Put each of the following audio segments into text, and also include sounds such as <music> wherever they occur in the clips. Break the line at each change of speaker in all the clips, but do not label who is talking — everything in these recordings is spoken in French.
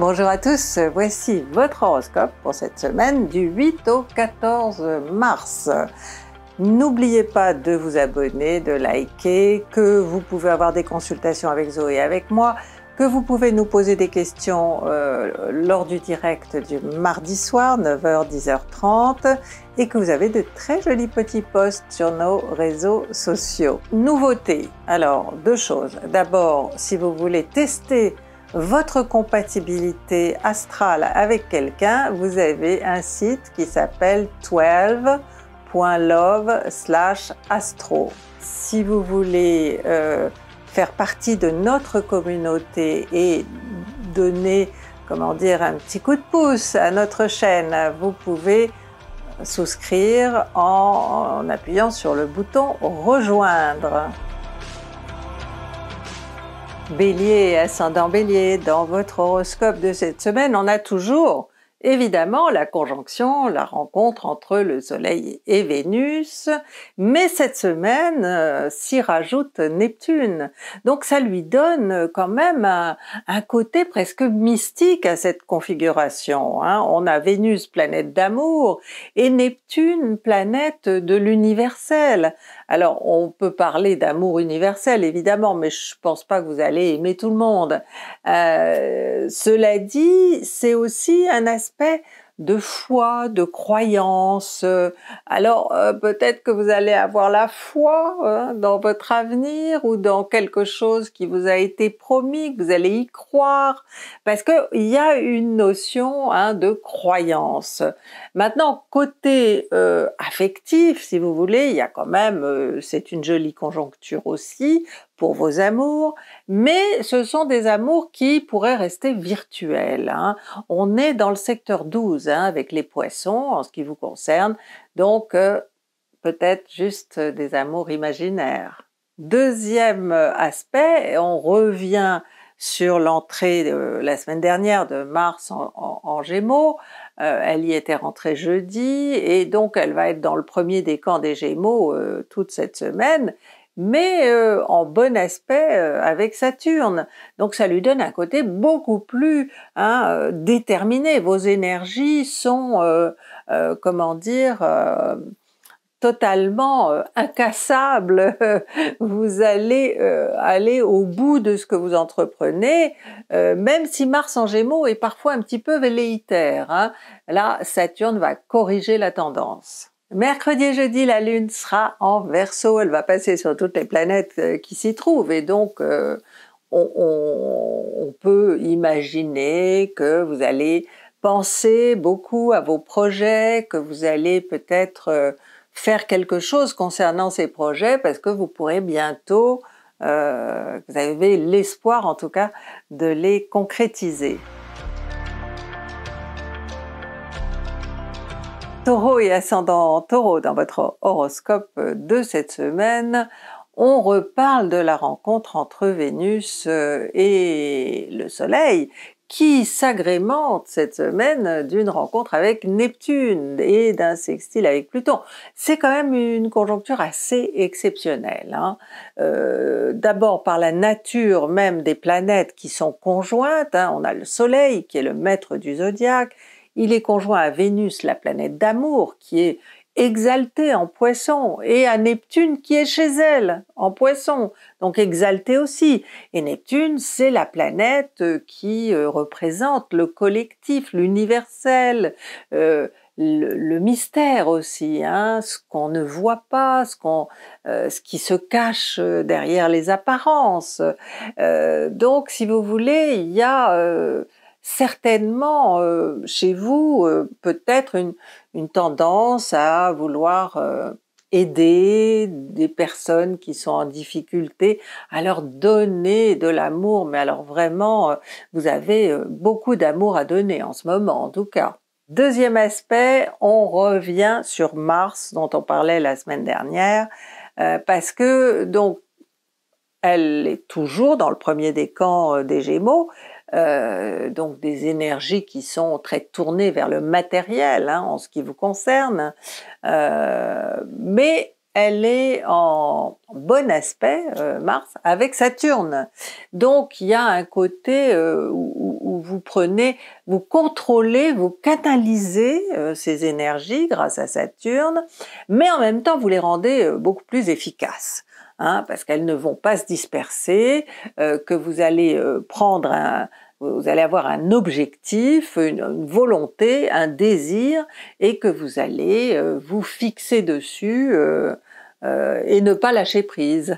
Bonjour à tous, voici votre horoscope pour cette semaine du 8 au 14 mars. N'oubliez pas de vous abonner, de liker, que vous pouvez avoir des consultations avec Zoé et avec moi, que vous pouvez nous poser des questions euh, lors du direct du mardi soir, 9h, 10h30, et que vous avez de très jolis petits posts sur nos réseaux sociaux. Nouveauté, alors deux choses. D'abord, si vous voulez tester votre compatibilité astrale avec quelqu'un, vous avez un site qui s'appelle 12.love slash astro. Si vous voulez euh, faire partie de notre communauté et donner, comment dire, un petit coup de pouce à notre chaîne, vous pouvez souscrire en appuyant sur le bouton rejoindre. Bélier ascendant Bélier, dans votre horoscope de cette semaine, on a toujours évidemment la conjonction, la rencontre entre le Soleil et Vénus, mais cette semaine euh, s'y rajoute Neptune. Donc ça lui donne quand même un, côté presque mystique à cette configuration. Hein. On a Vénus, planète d'amour, et Neptune, planète de l'universel, alors, on peut parler d'amour universel, évidemment, mais je pense pas que vous allez aimer tout le monde. Euh, cela dit, c'est aussi un aspect de foi, de croyance. Alors euh, peut-être que vous allez avoir la foi hein, dans votre avenir ou dans quelque chose qui vous a été promis, que vous allez y croire, parce qu'il y a une notion hein, de croyance. Maintenant, côté euh, affectif, si vous voulez, il y a quand même, euh, c'est une jolie conjoncture aussi, pour vos amours, mais ce sont des amours qui pourraient rester virtuels. Hein. On est dans le secteur 12 hein, avec les poissons en ce qui vous concerne, donc euh, peut-être juste des amours imaginaires. Deuxième euh, aspect, on revient sur l'entrée la semaine dernière de Mars en, Gémeaux. Euh, elle y était rentrée jeudi et donc elle va être dans le premier décan des Gémeaux toute cette semaine mais euh, en bon aspect euh, avec Saturne. Donc ça lui donne un côté beaucoup plus hein, euh, déterminé. Vos énergies sont, comment dire, totalement incassables, <laughs> Vous allez aller au bout de ce que vous entreprenez, même si Mars en Gémeaux est parfois un petit peu véléitaire, hein. Là, Saturne va corriger la tendance. Mercredi et jeudi, la Lune sera en verso, elle va passer sur toutes les planètes euh, qui s'y trouvent et donc euh, on, peut imaginer que vous allez penser beaucoup à vos projets, que vous allez peut-être euh, faire quelque chose concernant ces projets parce que vous pourrez bientôt, vous avez l'espoir en tout cas de les concrétiser. taureau et ascendant taureau dans votre horoscope de cette semaine, on reparle de la rencontre entre Vénus euh, et le Soleil qui s'agrémente cette semaine d'une rencontre avec Neptune et d'un sextile avec Pluton. C'est quand même une conjoncture assez exceptionnelle. Hein. Euh, d'abord par la nature même des planètes qui sont conjointes, hein. on a le Soleil qui est le maître du zodiaque, il est conjoint à Vénus, la planète d'amour, qui est exaltée en poisson, et à Neptune qui est chez elle, en poisson, donc exaltée aussi. Et Neptune, c'est la planète euh, qui euh, représente le collectif, l'universel, euh, le, mystère aussi, hein, ce qu'on ne voit pas, ce, qui se cache derrière les apparences. donc, si vous voulez, il y a certainement euh, chez vous euh, peut-être une, tendance à vouloir euh, aider des personnes qui sont en difficulté, à leur donner de l'amour. Mais alors vraiment, vous avez beaucoup d'amour à donner en ce moment en tout cas. Deuxième aspect, on revient sur Mars dont on parlait la semaine dernière, parce que donc elle est toujours dans le premier décan des Gémeaux, euh, donc des énergies qui sont très tournées vers le matériel hein, en ce qui vous concerne, euh, mais elle est en bon aspect, euh, Mars, avec Saturne. Donc il y a un côté où, où, vous prenez, vous contrôlez, vous catalysez ces énergies grâce à Saturne, mais en même temps vous les rendez beaucoup plus efficaces. Hein, parce qu'elles ne vont pas se disperser, euh, que vous allez euh, prendre vous allez avoir un objectif, une, volonté, un désir, et que vous allez euh, vous fixer dessus et ne pas lâcher prise.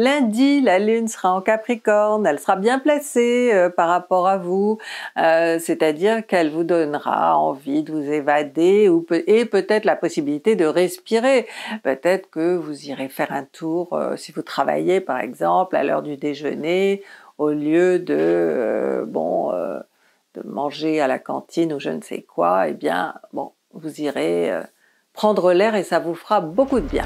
Lundi, la Lune sera en Capricorne, elle sera bien placée euh, par rapport à vous, euh, c'est-à-dire qu'elle vous donnera envie de vous évader et peut-être la possibilité de respirer. Peut-être que vous irez faire un tour euh, si vous travaillez par exemple à l'heure du déjeuner au lieu de bon de manger à la cantine ou je ne sais quoi, eh bien bon, vous irez prendre l'air et ça vous fera beaucoup de bien.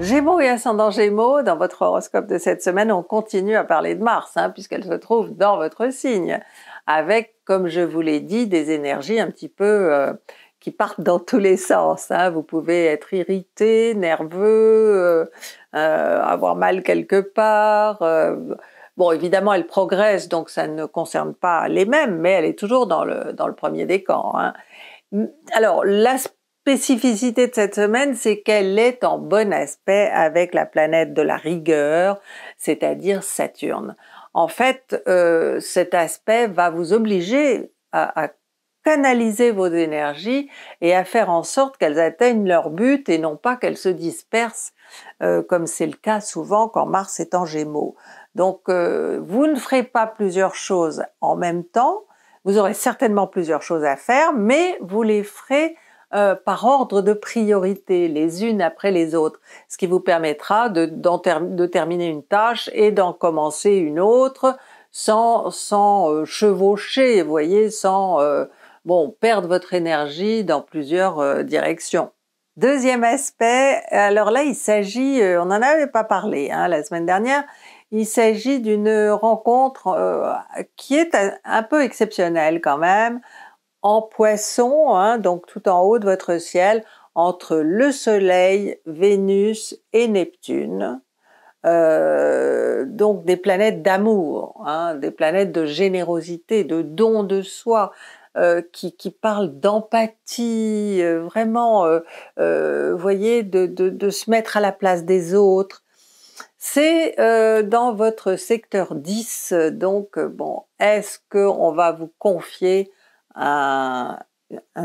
Gémeaux et ascendant Gémeaux, dans votre horoscope de cette semaine, on continue à parler de Mars, hein, puisqu'elle se trouve dans votre signe, avec, comme je vous l'ai dit, des énergies un petit peu euh, qui partent dans tous les sens. Hein. Vous pouvez être irrité, nerveux, euh, euh, avoir mal quelque part. Bon, évidemment, elle progresse, donc ça ne concerne pas les mêmes, mais elle est toujours dans le, dans le premier des hein. Alors, l'aspect spécificité de cette semaine, c'est qu'elle est en bon aspect avec la planète de la rigueur, c'est-à-dire Saturne. En fait, euh, cet aspect va vous obliger à, canaliser vos énergies et à faire en sorte qu'elles atteignent leur but et non pas qu'elles se dispersent euh, comme c'est le cas souvent quand Mars est en Gémeaux. Donc euh, vous ne ferez pas plusieurs choses en même temps, vous aurez certainement plusieurs choses à faire, mais vous les ferez euh, par ordre de priorité, les unes après les autres, ce qui vous permettra de, de terminer une tâche et d'en commencer une autre sans, sans euh, chevaucher, vous voyez, sans euh, bon, perdre votre énergie dans plusieurs directions. Deuxième aspect, alors là il s'agit, on n'en avait pas parlé hein, la semaine dernière, il s'agit d'une rencontre qui est un peu exceptionnelle quand même en poisson, hein, donc tout en haut de votre ciel, entre le Soleil, Vénus et Neptune. Euh, donc des planètes d'amour, hein, des planètes de générosité, de don de soi, euh, qui, qui, parlent d'empathie, euh, vraiment, voyez, de, de, se mettre à la place des autres. C'est dans votre secteur 10, donc bon, est-ce qu'on va vous confier un,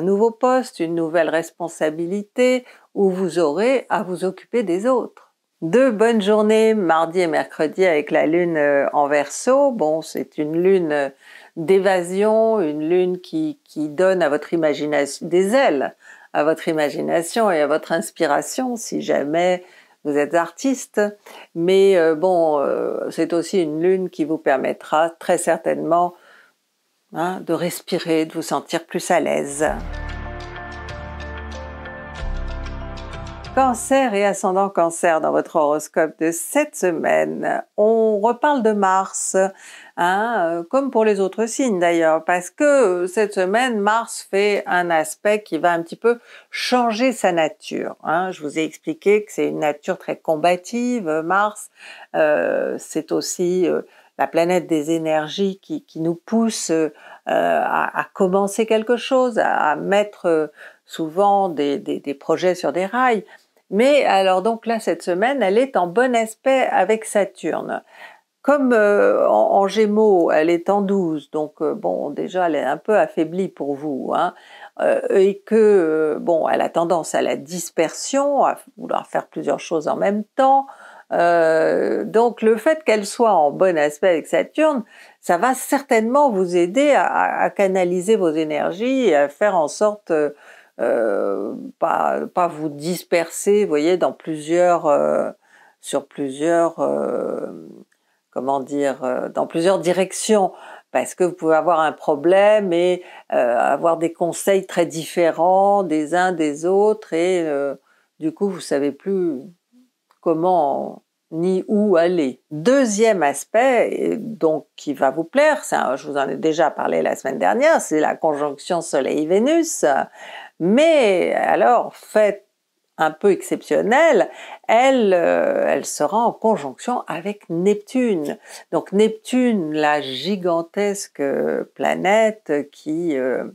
nouveau poste, une nouvelle responsabilité où vous aurez à vous occuper des autres. Deux bonnes journées mardi et mercredi avec la lune euh, en verso. Bon, c'est une lune euh, d'évasion, une lune qui, donne à votre imagination des ailes, à votre imagination et à votre inspiration si jamais vous êtes artiste. Mais euh, bon, c'est aussi une lune qui vous permettra très certainement Hein, de respirer, de vous sentir plus à l'aise. Cancer et ascendant cancer dans votre horoscope de cette semaine. On reparle de Mars, hein, euh, comme pour les autres signes d'ailleurs, parce que euh, cette semaine, Mars fait un aspect qui va un petit peu changer sa nature. Hein. Je vous ai expliqué que c'est une nature très combative, euh, Mars. c'est aussi la planète des énergies qui, nous pousse euh, à, commencer quelque chose, à, mettre euh, souvent des, projets sur des rails. Mais alors donc là, cette semaine, elle est en bon aspect avec Saturne. Comme euh, en, Gémeaux, elle est en 12, donc bon, déjà, elle est un peu affaiblie pour vous, hein, et que, bon, elle a tendance à la dispersion, à vouloir faire plusieurs choses en même temps, euh, donc le fait qu'elle soit en bon aspect avec Saturne, ça va certainement vous aider à, canaliser vos énergies et à faire en sorte euh, euh, pas, pas, vous disperser, vous voyez, dans plusieurs, sur plusieurs, comment dire, dans plusieurs directions parce que vous pouvez avoir un problème et avoir des conseils très différents des uns des autres et du coup vous savez plus comment ni où aller. Deuxième aspect, donc qui va vous plaire, ça, je vous en ai déjà parlé la semaine dernière, c'est la conjonction Soleil-Vénus. Mais alors, faites un peu exceptionnelle, elle, euh, elle sera en conjonction avec Neptune. Donc Neptune, la gigantesque planète qui euh,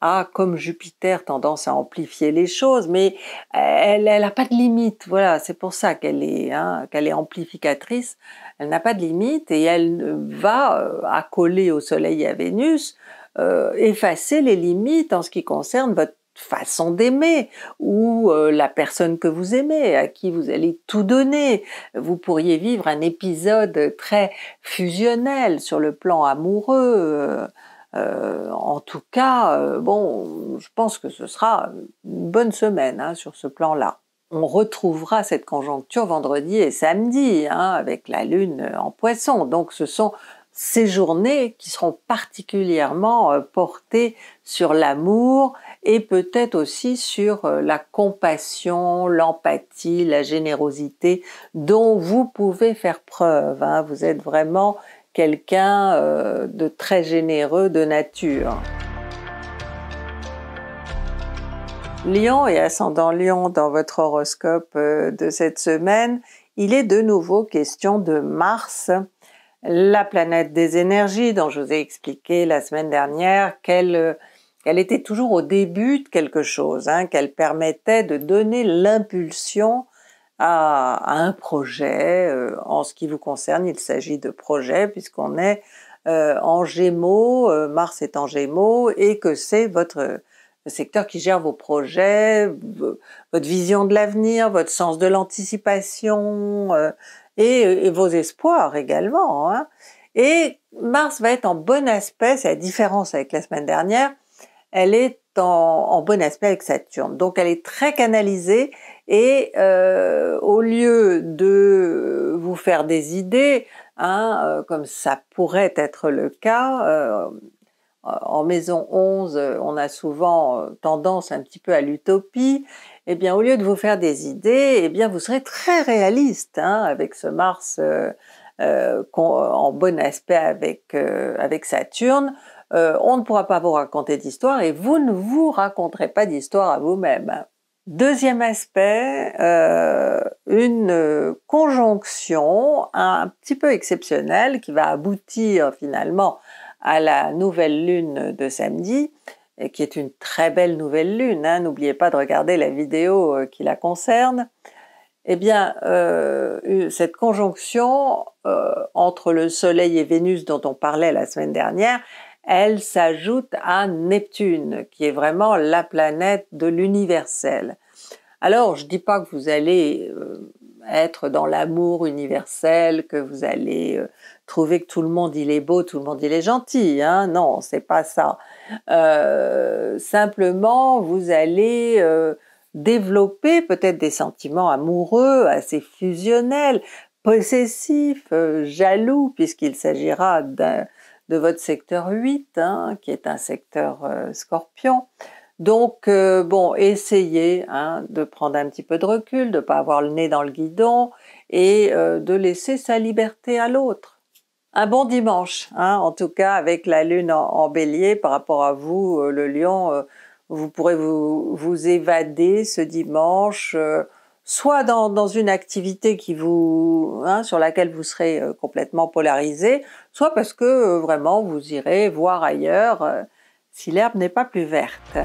a, comme Jupiter, tendance à amplifier les choses, mais elle n'a pas de limite. Voilà, c'est pour ça qu'elle est, hein, qu'elle est amplificatrice. Elle n'a pas de limite et elle euh, va accoler au Soleil et à Vénus effacer les limites en ce qui concerne votre façon d'aimer ou euh, la personne que vous aimez, à qui vous allez tout donner. Vous pourriez vivre un épisode très fusionnel sur le plan amoureux. Euh, euh, en tout cas, bon, je pense que ce sera une bonne semaine hein, sur ce plan-là. On retrouvera cette conjoncture vendredi et samedi hein, avec la Lune en poisson. Donc ce sont ces journées qui seront particulièrement portées sur l'amour et peut-être aussi sur euh, la compassion, l'empathie, la générosité dont vous pouvez faire preuve. Hein. Vous êtes vraiment quelqu'un euh, de très généreux de nature. Lion et ascendant Lion dans votre horoscope euh, de cette semaine, il est de nouveau question de Mars, la planète des énergies dont je vous ai expliqué la semaine dernière quelle qu'elle était toujours au début de quelque chose, hein, qu'elle permettait de donner l'impulsion à, un projet. Euh, en ce qui vous concerne, il s'agit de projets puisqu'on est euh, en Gémeaux, euh, Mars est en Gémeaux et que c'est votre secteur qui gère vos projets, votre vision de l'avenir, votre sens de l'anticipation et, vos espoirs également. Hein. Et Mars va être en bon aspect, c'est la différence avec la semaine dernière, elle est en, bon aspect avec Saturne. Donc elle est très canalisée et euh, au lieu de vous faire des idées, hein, euh, comme ça pourrait être le cas, euh, en maison 11, on a souvent tendance un petit peu à l'utopie, et eh bien au lieu de vous faire des idées, eh bien vous serez très réaliste hein, avec ce Mars en bon aspect avec, avec Saturne euh, on ne pourra pas vous raconter d'histoire et vous ne vous raconterez pas d'histoire à vous-même. Deuxième aspect, euh, une conjonction un petit peu exceptionnelle qui va aboutir finalement à la nouvelle lune de samedi, et qui est une très belle nouvelle lune, hein. n'oubliez pas de regarder la vidéo euh, qui la concerne, eh bien, cette conjonction entre le Soleil et Vénus dont on parlait la semaine dernière, elle s'ajoute à Neptune, qui est vraiment la planète de l'universel. Alors, je dis pas que vous allez euh, être dans l'amour universel, que vous allez euh, trouver que tout le monde il est beau, tout le monde il est gentil. Hein non, c'est pas ça. Euh, simplement, vous allez développer peut-être des sentiments amoureux, assez fusionnels, possessifs, jaloux, puisqu'il s'agira d'un de votre secteur 8, hein, qui est un secteur euh, scorpion. Donc, euh, bon, essayez hein, de prendre un petit peu de recul, de ne pas avoir le nez dans le guidon et euh, de laisser sa liberté à l'autre. Un bon dimanche, hein, en tout cas avec la lune en, en bélier par rapport à vous, le lion, vous pourrez vous, vous évader ce dimanche soit dans, une activité qui vous, hein, sur laquelle vous serez euh, complètement polarisé, soit parce que euh, vraiment vous irez voir ailleurs euh, si l'herbe n'est pas plus verte.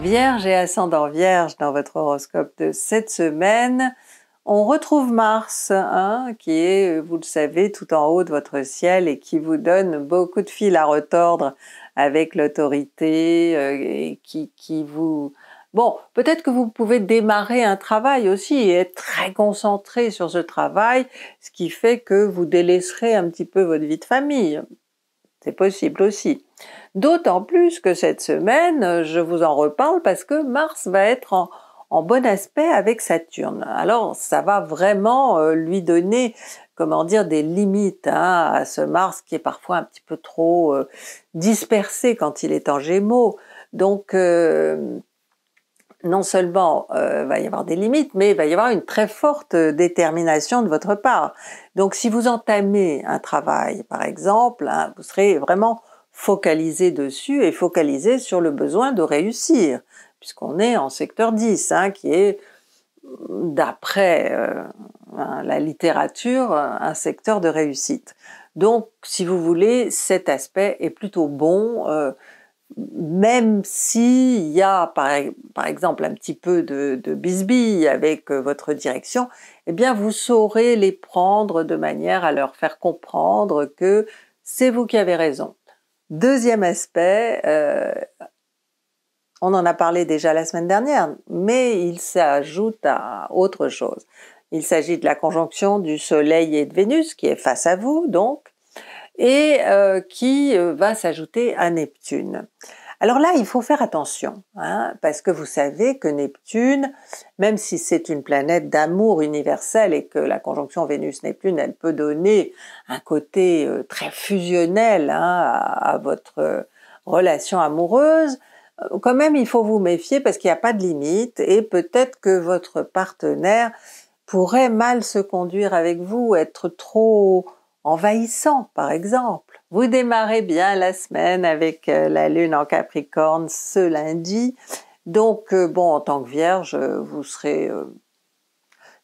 Vierge et ascendant Vierge dans votre horoscope de cette semaine, on retrouve Mars, hein, qui est, vous le savez, tout en haut de votre ciel et qui vous donne beaucoup de fil à retordre avec l'autorité et qui, vous Bon, peut-être que vous pouvez démarrer un travail aussi et être très concentré sur ce travail, ce qui fait que vous délaisserez un petit peu votre vie de famille. C'est possible aussi. D'autant plus que cette semaine, je vous en reparle parce que Mars va être en, bon aspect avec Saturne. Alors ça va vraiment euh, lui donner, comment dire, des limites hein, à ce Mars qui est parfois un petit peu trop euh, dispersé quand il est en Gémeaux. Donc euh, non seulement euh, va y avoir des limites, mais il va y avoir une très forte euh, détermination de votre part. Donc si vous entamez un travail, par exemple, hein, vous serez vraiment focalisé dessus et focalisé sur le besoin de réussir, puisqu'on est en secteur 10, hein, qui est, d'après euh, hein, la littérature, euh, un secteur de réussite. Donc si vous voulez, cet aspect est plutôt bon même s'il y a e-, par, exemple un petit peu de, de avec euh, votre direction, eh bien vous saurez les prendre de manière à leur faire comprendre que c'est vous qui avez raison. Deuxième aspect, euh, on en a parlé déjà la semaine dernière, mais il s'ajoute à autre chose. Il s'agit de la conjonction du Soleil et de Vénus qui est face à vous donc, et euh, qui euh, va s'ajouter à Neptune. Alors là, il faut faire attention, hein, parce que vous savez que Neptune, même si c'est une planète d'amour universel et que la conjonction Vénus-Neptune, elle peut donner un côté euh, très fusionnel hein, à, à, votre relation amoureuse, quand même, il faut vous méfier parce qu'il n'y a pas de limite et peut-être que votre partenaire pourrait mal se conduire avec vous, être trop envahissant, par exemple. Vous démarrez bien la semaine avec euh, la Lune en Capricorne ce lundi. Donc, euh, bon, en tant que Vierge, euh, vous serez... je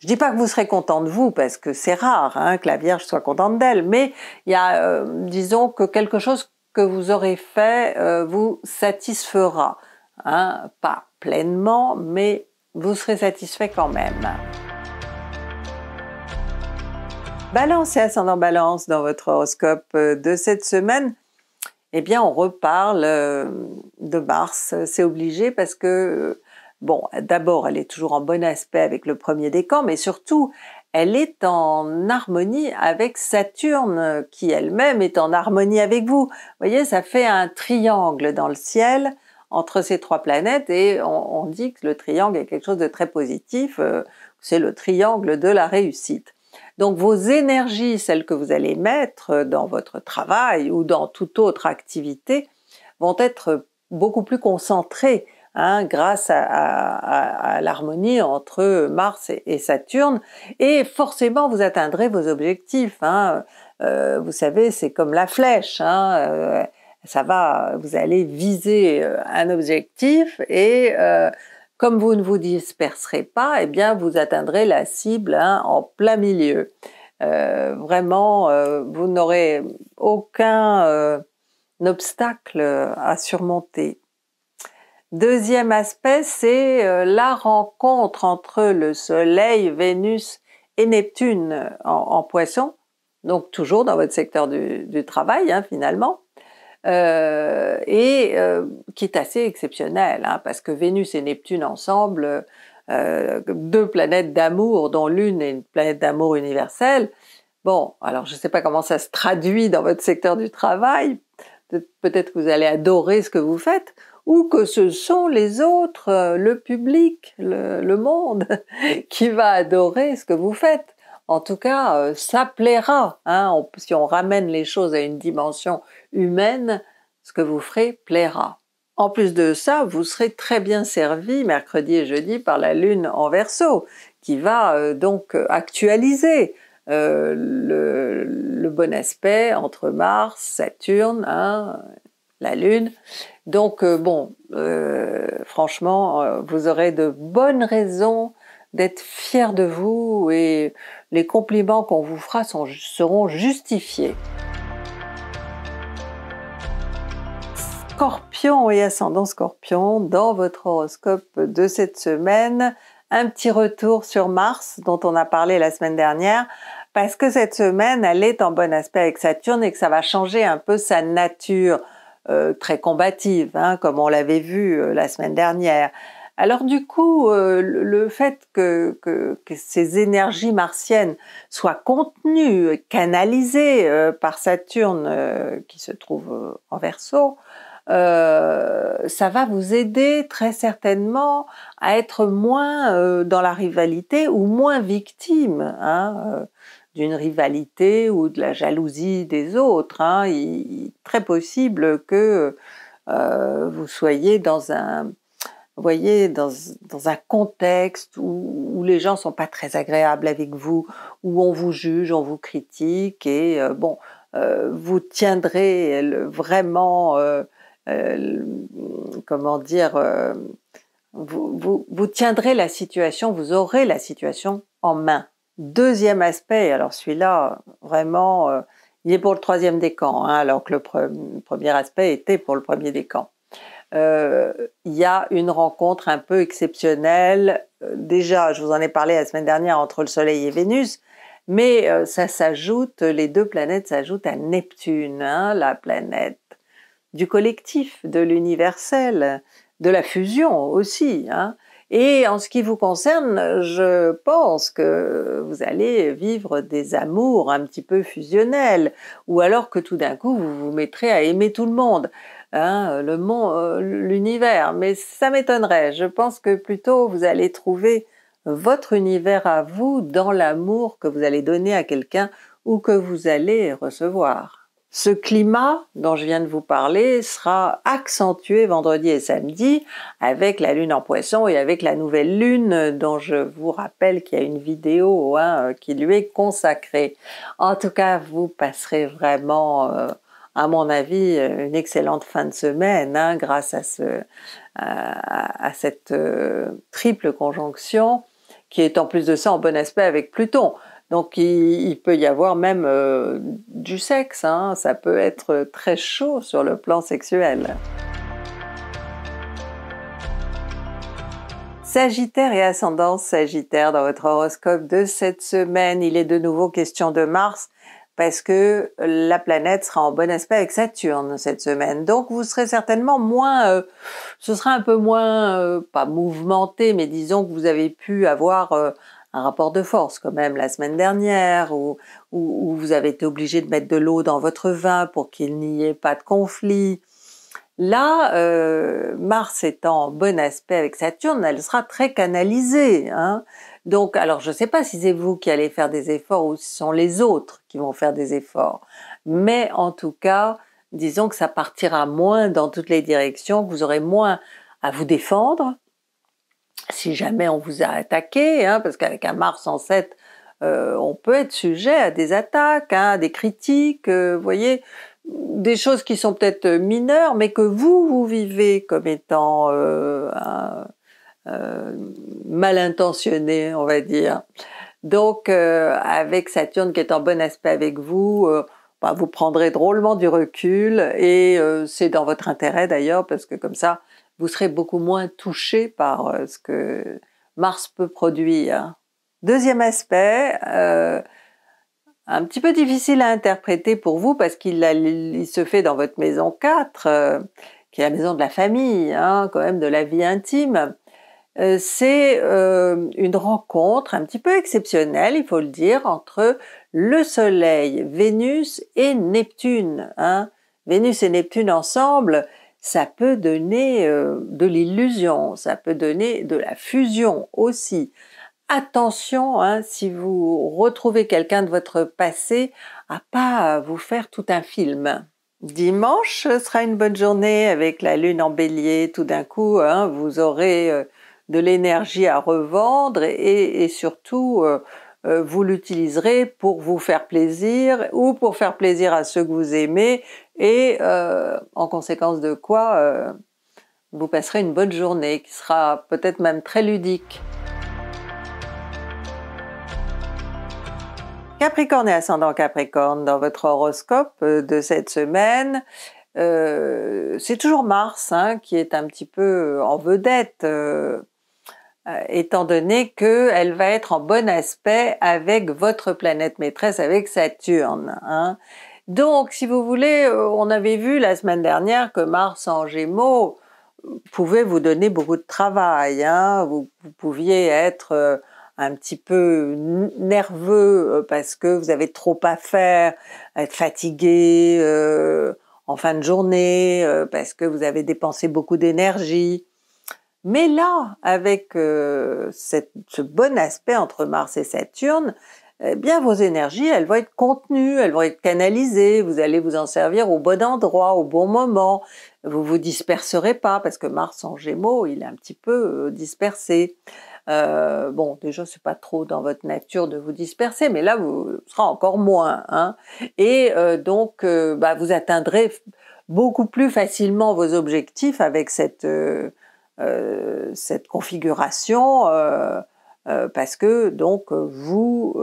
je dis pas que vous serez content de vous, parce que c'est rare hein, que la Vierge soit contente d'elle, mais il y a, disons, que quelque chose que vous aurez fait vous satisfera. Hein, pas pleinement, mais vous serez satisfait quand même. Balance et ascendant balance dans votre horoscope euh, de cette semaine, eh bien on reparle euh, de Mars, c'est obligé parce que, euh, bon, d'abord elle est toujours en bon aspect avec le premier décan, mais surtout elle est en harmonie avec Saturne qui elle-même est en harmonie avec vous. Vous voyez, ça fait un triangle dans le ciel entre ces trois planètes et on dit que le triangle est quelque chose de très positif, c'est le triangle de la réussite. Donc vos énergies, celles que vous allez mettre dans votre travail ou dans toute autre activité, vont être beaucoup plus concentrées hein, grâce à, l'harmonie entre Mars et, Saturne, et forcément vous atteindrez vos objectifs. Hein. Euh, vous savez, c'est comme la flèche. Hein. Euh, ça va, vous allez viser euh, un objectif et comme vous ne vous disperserez pas, eh bien vous atteindrez la cible hein, en plein milieu. Euh, vraiment, euh, vous n'aurez aucun euh, obstacle à surmonter. Deuxième aspect, c'est la rencontre entre le Soleil, Vénus et Neptune en, Poissons. poisson, donc toujours dans votre secteur du, travail hein, finalement. Euh, et euh, qui est assez exceptionnel, hein, parce que Vénus et Neptune ensemble, euh, deux planètes d'amour, dont l'une est une planète d'amour universelle. Bon, alors je ne sais pas comment ça se traduit dans votre secteur du travail, peut-être que vous allez adorer ce que vous faites, ou que ce sont les autres, le public, le, monde, <laughs> qui va adorer ce que vous faites. En tout cas, ça plaira. Hein, si on ramène les choses à une dimension humaine, ce que vous ferez plaira. En plus de ça, vous serez très bien servi mercredi et jeudi par la Lune en Verseau, qui va euh, donc actualiser euh, le, bon aspect entre Mars, Saturne, hein, la Lune. Donc euh, bon, franchement, vous aurez de bonnes raisons d'être fiers de vous et les compliments qu'on vous fera seront justifiés. scorpion et ascendant scorpion, dans votre horoscope de cette semaine, un petit retour sur Mars dont on a parlé la semaine dernière, parce que cette semaine, elle est en bon aspect avec Saturne et que ça va changer un peu sa nature euh, très combative, hein, comme on l'avait vu euh, la semaine dernière. Alors du coup, euh, le fait que, ces énergies martiennes soient contenues, canalisées par Saturne qui se trouve en verso, euh, ça va vous aider très certainement à être moins euh, dans la rivalité ou moins victime hein, euh, d'une rivalité ou de la jalousie des autres. Hein. Il, est très possible que vous soyez dans un voyez, dans, un contexte où, les gens sont pas très agréables avec vous, où on vous juge, on vous critique, et bon, vous tiendrez vraiment euh, comment dire, euh, vous, tiendrez la situation, vous aurez la situation en main. Deuxième aspect, alors celui-là, vraiment, euh, il est pour le troisième décan, hein, alors que le premier aspect était pour le premier décan. Il y a une rencontre un peu exceptionnelle. Déjà, je vous en ai parlé la semaine dernière entre le Soleil et Vénus, mais ça s'ajoute, les deux planètes s'ajoutent à Neptune, hein, la planète du collectif, de l'universel, de la fusion aussi. Hein. Et en ce qui vous concerne, je pense que vous allez vivre des amours un petit peu fusionnels, ou alors que tout d'un coup, vous vous mettrez à aimer tout le monde, hein, le monde, euh, l'univers. Mais ça m'étonnerait. Je pense que plutôt vous allez trouver votre univers à vous dans l'amour que vous allez donner à quelqu'un ou que vous allez recevoir. Ce climat dont je viens de vous parler sera accentué vendredi et samedi avec la lune en poisson et avec la nouvelle lune dont je vous rappelle qu'il y a une vidéo hein, qui lui est consacrée. En tout cas, vous passerez vraiment, euh, à mon avis, une excellente fin de semaine hein, grâce à, ce, euh, à cette euh, triple conjonction qui est en plus de ça en bon aspect avec Pluton. Donc il, peut y avoir même euh, du sexe, hein. ça peut être très chaud sur le plan sexuel. Sagittaire et ascendance Sagittaire dans votre horoscope de cette semaine, il est de nouveau question de Mars parce que la planète sera en bon aspect avec Saturne cette semaine. Donc vous serez certainement moins, euh, ce sera un peu moins, euh, pas mouvementé, mais disons que vous avez pu avoir un rapport de force quand même la semaine dernière, où, vous avez été obligé de mettre de l'eau dans votre vin pour qu'il n'y ait pas de conflit. Là, euh, Mars étant en bon aspect avec Saturne, elle sera très canalisée. Hein Donc, alors je ne sais pas si c'est vous qui allez faire des efforts ou si ce sont les autres qui vont faire des efforts. Mais en tout cas, disons que ça partira moins dans toutes les directions, que vous aurez moins à vous défendre, si jamais on vous a attaqué, hein, parce qu'avec un Mars en 7, euh, on peut être sujet à des attaques, à hein, des critiques, euh, voyez, des choses qui sont peut-être euh, mineures, mais que vous, vous vivez comme étant euh, mal intentionné, on va dire. Donc, avec Saturne qui est en bon aspect avec vous, bah, vous prendrez drôlement du recul, et c'est dans votre intérêt d'ailleurs, parce que comme ça, vous serez beaucoup moins touché par euh, ce que Mars peut produire. Deuxième aspect, euh, un petit peu difficile à interpréter pour vous parce qu'il se fait dans votre maison 4, euh, qui est la maison de la famille, hein, quand même de la vie intime. C'est une rencontre un petit peu exceptionnelle, il faut le dire, entre le Soleil, Vénus et Neptune. Hein. Vénus et Neptune ensemble, ça peut donner euh, de l'illusion, ça peut donner de la fusion aussi. Attention, hein, si vous retrouvez quelqu'un de votre passé, à pas vous faire tout un film. Dimanche sera une bonne journée avec la lune en bélier. Tout d'un coup, hein, vous aurez euh, de l'énergie à revendre et, surtout euh, euh, vous l'utiliserez pour vous faire plaisir ou pour faire plaisir à ceux que vous aimez et euh, en conséquence de quoi euh, vous passerez une bonne journée qui sera peut-être même très ludique. Capricorne et ascendant Capricorne dans votre horoscope de cette semaine, c'est toujours Mars hein, qui est un petit peu en vedette euh, étant donné qu'elle va être en bon aspect avec votre planète maîtresse, avec Saturne. Hein. Donc, si vous voulez, euh, on avait vu la semaine dernière que Mars en Gémeaux euh, pouvait vous donner beaucoup de travail. Hein. Vous, pouviez être un petit peu nerveux parce que vous avez trop à faire, être fatigué en fin de journée, parce que vous avez dépensé beaucoup d'énergie. Mais là, avec euh, ce bon aspect entre Mars et Saturne, eh bien vos énergies, elles vont être contenues, elles vont être canalisées, vous allez vous en servir au bon endroit, au bon moment, vous vous disperserez pas, parce que Mars en Gémeaux, il est un petit peu euh, dispersé. Euh, bon, déjà, c'est pas trop dans votre nature de vous disperser, mais là, vous sera encore moins. Hein Et donc, bah, vous atteindrez beaucoup plus facilement vos objectifs avec cette euh, cette configuration euh, euh, parce que donc vous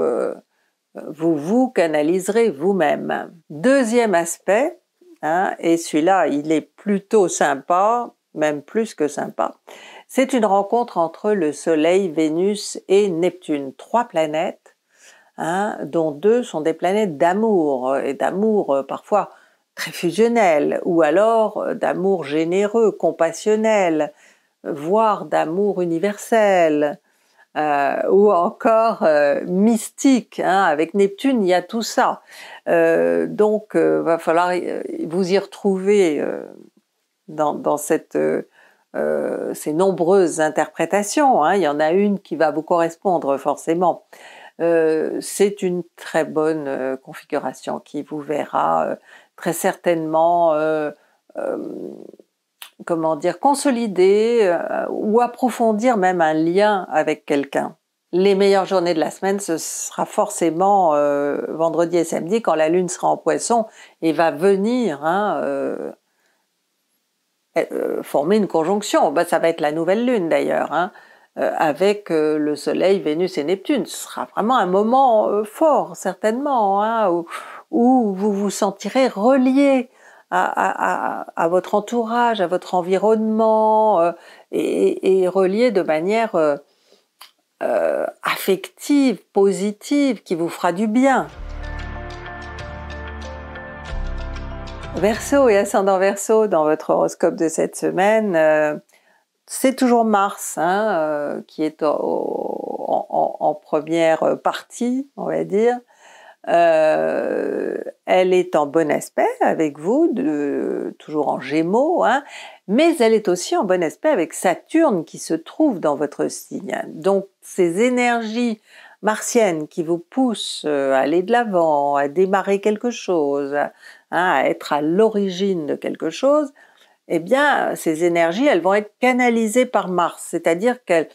vous, vous canaliserez vous-même. Deuxième aspect, hein, et celui-là il est plutôt sympa, même plus que sympa, c'est une rencontre entre le Soleil, Vénus et Neptune, trois planètes, hein, dont deux sont des planètes d'amour, et d'amour parfois très fusionnel, ou alors d'amour généreux, compassionnel, voire d'amour universel, euh, ou encore euh, mystique. Hein, avec Neptune, il y a tout ça. Euh, donc donc, va falloir vous y retrouver dans, cette, ces nombreuses interprétations. Hein. il y en a une qui va vous correspondre forcément. C'est une très bonne configuration qui vous verra très certainement comment dire, consolider euh, ou approfondir même un lien avec quelqu'un. Les meilleures journées de la semaine, ce sera forcément euh, vendredi et samedi quand la lune sera en poisson et va venir hein, euh, former une conjonction. Bah, ça va être la nouvelle lune d'ailleurs, hein, avec le Soleil, Vénus et Neptune. Ce sera vraiment un moment fort, certainement, hein, où, où, vous vous sentirez relié à, votre entourage, à votre environnement, euh, et, relié de manière euh, euh, affective, positive, qui vous fera du bien. Verseau et ascendant Verseau dans votre horoscope de cette semaine, c'est toujours Mars hein, qui est en, première partie, on va dire. Euh, elle est en bon aspect avec vous, toujours en gémeaux, hein, mais elle est aussi en bon aspect avec Saturne qui se trouve dans votre signe. Donc ces énergies martiennes qui vous poussent euh, à aller de l'avant, à démarrer quelque chose, hein, à être à l'origine de quelque chose, eh bien ces énergies, elles vont être canalisées par Mars, c'est-à-dire que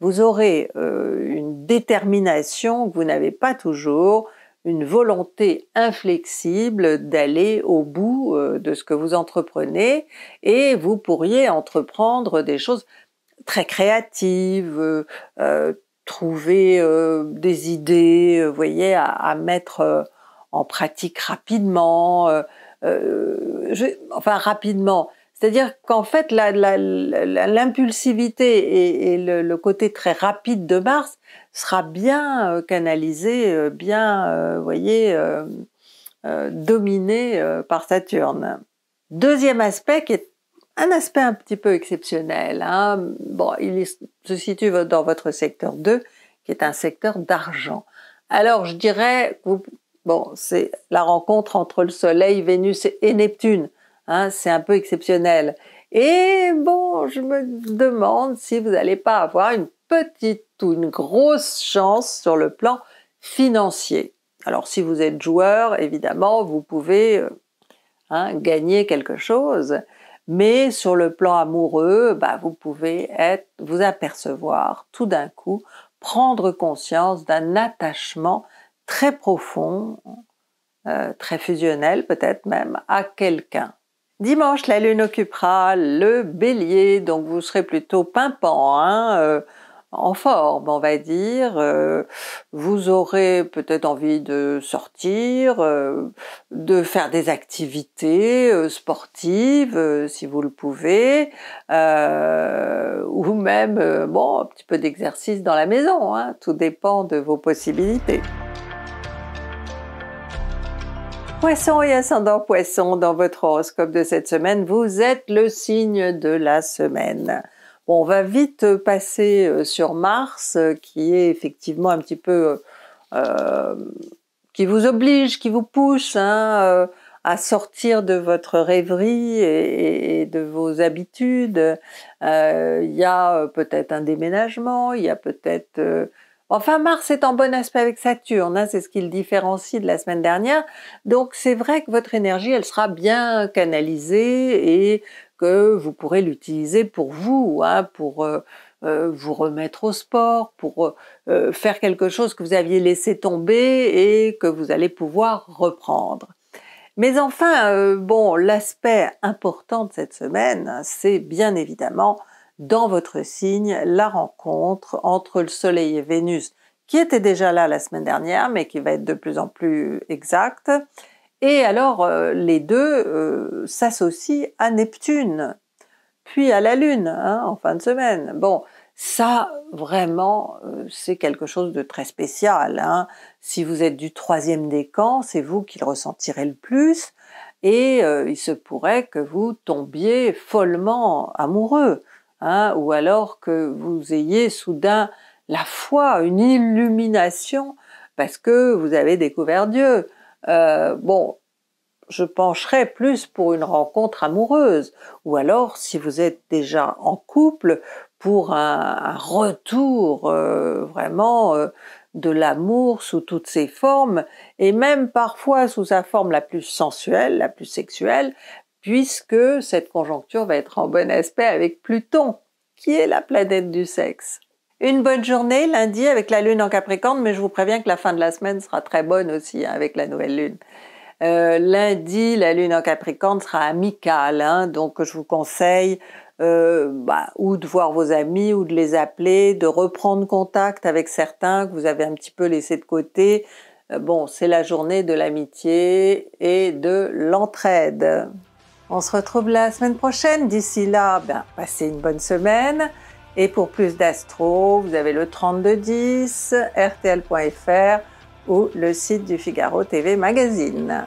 vous aurez euh, une détermination que vous n'avez pas toujours, une volonté inflexible d'aller au bout euh, de ce que vous entreprenez et vous pourriez entreprendre des choses très créatives, euh, euh, trouver des idées, vous voyez, à, mettre en pratique rapidement, enfin rapidement, c'est-à-dire qu'en fait, l'impulsivité et, le, côté très rapide de Mars sera bien euh, canalisé, euh, bien, euh, vous voyez, dominé par Saturne. Deuxième aspect qui est un aspect un petit peu exceptionnel. Hein. Bon, il se situe dans votre secteur 2, qui est un secteur d'argent. Alors, je dirais, que bon, c'est la rencontre entre le Soleil, Vénus et Neptune. Hein, c'est un peu exceptionnel. Et bon, je me demande si vous n'allez pas avoir une petite ou une grosse chance sur le plan financier. Alors si vous êtes joueur, évidemment, vous pouvez euh, hein, gagner quelque chose, mais sur le plan amoureux, bah, vous pouvez être, vous apercevoir tout d'un coup, prendre conscience d'un attachement très profond, euh, très fusionnel peut-être même, à quelqu'un. Dimanche, la lune occupera le bélier, donc vous serez plutôt pimpant, hein, euh, en forme, on va dire. Euh, vous aurez peut-être envie de sortir, euh, de faire des activités sportives, si vous le pouvez, ou même, bon, un petit peu d'exercice dans la maison, hein. tout dépend de vos possibilités. Poisson et ascendant poisson, dans votre horoscope de cette semaine, vous êtes le signe de la semaine. on va vite passer euh, sur Mars, euh, qui est effectivement un petit peu... Euh, qui vous oblige, qui vous pousse hein, à sortir de votre rêverie et, de vos habitudes. Il y a peut-être un déménagement, il y a peut-être Enfin, Mars est en bon aspect avec Saturne, hein, c'est ce qui le différencie de la semaine dernière. Donc c'est vrai que votre énergie, elle sera bien canalisée et que vous pourrez l'utiliser pour vous, hein, pour euh, euh, vous remettre au sport, pour euh, faire quelque chose que vous aviez laissé tomber et que vous allez pouvoir reprendre. Mais enfin, bon, l'aspect important de cette semaine, hein, c'est bien évidemment dans votre signe la rencontre entre le Soleil et Vénus, qui était déjà là la semaine dernière, mais qui va être de plus en plus exacte. Et alors, euh, les deux euh, s'associent à Neptune, puis à la Lune, hein, en fin de semaine. Bon, ça, vraiment, euh, c'est quelque chose de très spécial. Hein. Si vous êtes du troisième décan, c'est vous qui le ressentirez le plus, et il se pourrait que vous tombiez follement amoureux. Hein, ou alors que vous ayez soudain la foi, une illumination, parce que vous avez découvert Dieu. Euh, bon, je pencherai plus pour une rencontre amoureuse, ou alors si vous êtes déjà en couple, pour un, retour euh, vraiment euh, de l'amour sous toutes ses formes, et même parfois sous sa forme la plus sensuelle, la plus sexuelle, puisque cette conjoncture va être en bon aspect avec Pluton, qui est la planète du sexe. Une bonne journée lundi avec la Lune en Capricorne, mais je vous préviens que la fin de la semaine sera très bonne aussi hein, avec la nouvelle Lune. Euh, lundi, la Lune en Capricorne sera amicale, hein, donc je vous conseille euh, bah, ou de voir vos amis, ou de les appeler, de reprendre contact avec certains que vous avez un petit peu laissés de côté. Euh, bon, c'est la journée de l'amitié et de l'entraide. On se retrouve la semaine prochaine. D'ici là, ben, passez une bonne semaine. Et pour plus d'astro, vous avez le 3210, rtl.fr ou le site du Figaro TV Magazine.